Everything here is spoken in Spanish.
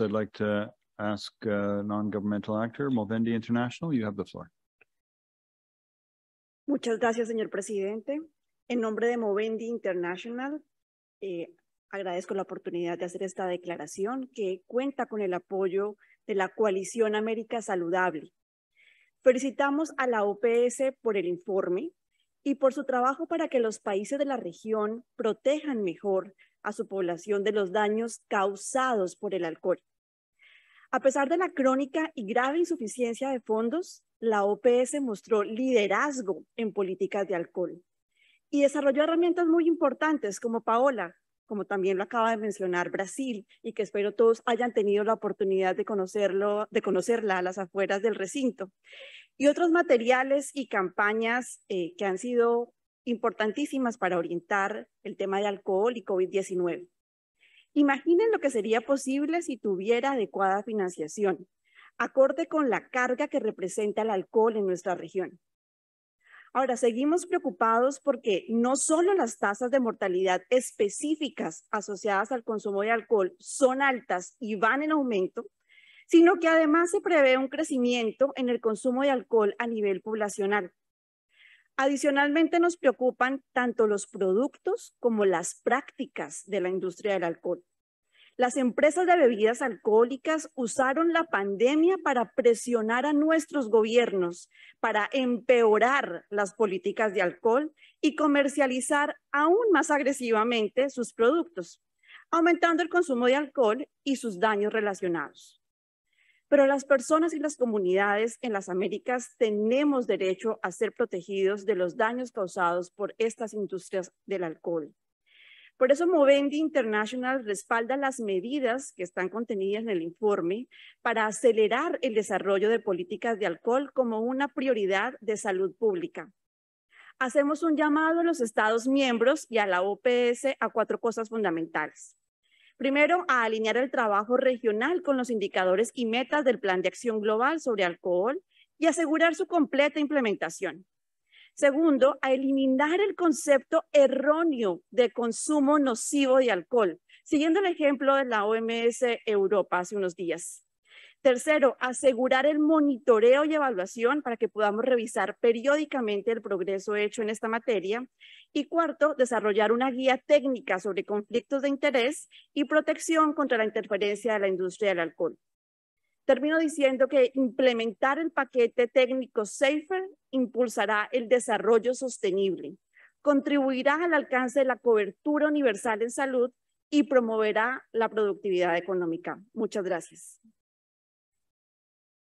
I'd like to ask a non-governmental actor Movendi International, you have the floor. Muchas gracias, señor presidente. En nombre de Movendi International, eh, agradezco la oportunidad de hacer esta declaración que cuenta con el apoyo de la coalición América Saludable. Felicitamos a la OPS por el informe y por su trabajo para que los países de la región protejan mejor a su población de los daños causados por el alcohol. A pesar de la crónica y grave insuficiencia de fondos, la OPS mostró liderazgo en políticas de alcohol y desarrolló herramientas muy importantes como Paola, como también lo acaba de mencionar Brasil, y que espero todos hayan tenido la oportunidad de, conocerlo, de conocerla a las afueras del recinto, y otros materiales y campañas eh, que han sido importantísimas para orientar el tema de alcohol y COVID-19. Imaginen lo que sería posible si tuviera adecuada financiación, acorde con la carga que representa el alcohol en nuestra región. Ahora, seguimos preocupados porque no solo las tasas de mortalidad específicas asociadas al consumo de alcohol son altas y van en aumento, sino que además se prevé un crecimiento en el consumo de alcohol a nivel poblacional, Adicionalmente nos preocupan tanto los productos como las prácticas de la industria del alcohol. Las empresas de bebidas alcohólicas usaron la pandemia para presionar a nuestros gobiernos, para empeorar las políticas de alcohol y comercializar aún más agresivamente sus productos, aumentando el consumo de alcohol y sus daños relacionados. Pero las personas y las comunidades en las Américas tenemos derecho a ser protegidos de los daños causados por estas industrias del alcohol. Por eso Movendi International respalda las medidas que están contenidas en el informe para acelerar el desarrollo de políticas de alcohol como una prioridad de salud pública. Hacemos un llamado a los Estados miembros y a la OPS a cuatro cosas fundamentales. Primero, a alinear el trabajo regional con los indicadores y metas del Plan de Acción Global sobre Alcohol y asegurar su completa implementación. Segundo, a eliminar el concepto erróneo de consumo nocivo de alcohol, siguiendo el ejemplo de la OMS Europa hace unos días. Tercero, asegurar el monitoreo y evaluación para que podamos revisar periódicamente el progreso hecho en esta materia. Y cuarto, desarrollar una guía técnica sobre conflictos de interés y protección contra la interferencia de la industria del alcohol. Termino diciendo que implementar el paquete técnico SAFER impulsará el desarrollo sostenible, contribuirá al alcance de la cobertura universal en salud y promoverá la productividad económica. Muchas gracias.